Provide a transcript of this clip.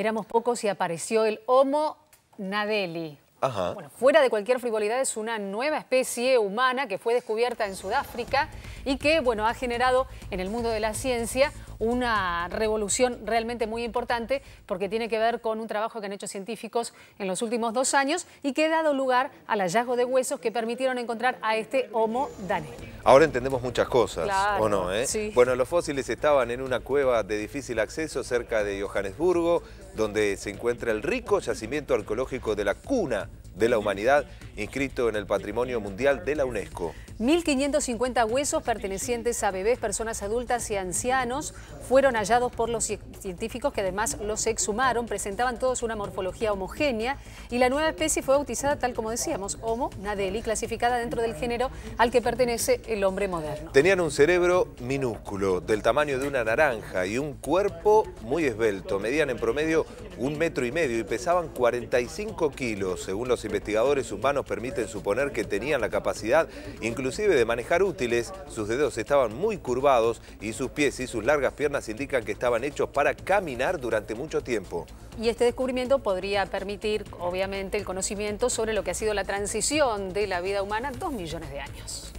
Éramos pocos y apareció el Homo nadeli. fuera de cualquier frivolidad, es una nueva especie humana que fue descubierta en Sudáfrica y que, bueno, ha generado en el mundo de la ciencia una revolución realmente muy importante porque tiene que ver con un trabajo que han hecho científicos en los últimos dos años y que ha dado lugar al hallazgo de huesos que permitieron encontrar a este Homo daneli. Ahora entendemos muchas cosas, ¿o no? Eh? Bueno, los fósiles estaban en una cueva de difícil acceso cerca de Johannesburgo, donde se encuentra el rico yacimiento arqueológico de la cuna de la Humanidad, inscrito en el Patrimonio Mundial de la UNESCO. 1.550 huesos pertenecientes a bebés, personas adultas y ancianos fueron hallados por los científicos que además los exhumaron, presentaban todos una morfología homogénea y la nueva especie fue bautizada tal como decíamos, Homo nadeli, clasificada dentro del género al que pertenece el hombre moderno. Tenían un cerebro minúsculo, del tamaño de una naranja y un cuerpo muy esbelto, medían en promedio un metro y medio y pesaban 45 kilos, según los investigadores humanos permiten suponer que tenían la capacidad inclusive de manejar útiles, sus dedos estaban muy curvados y sus pies y sus largas piernas indican que estaban hechos para caminar durante mucho tiempo. Y este descubrimiento podría permitir, obviamente, el conocimiento sobre lo que ha sido la transición de la vida humana dos millones de años.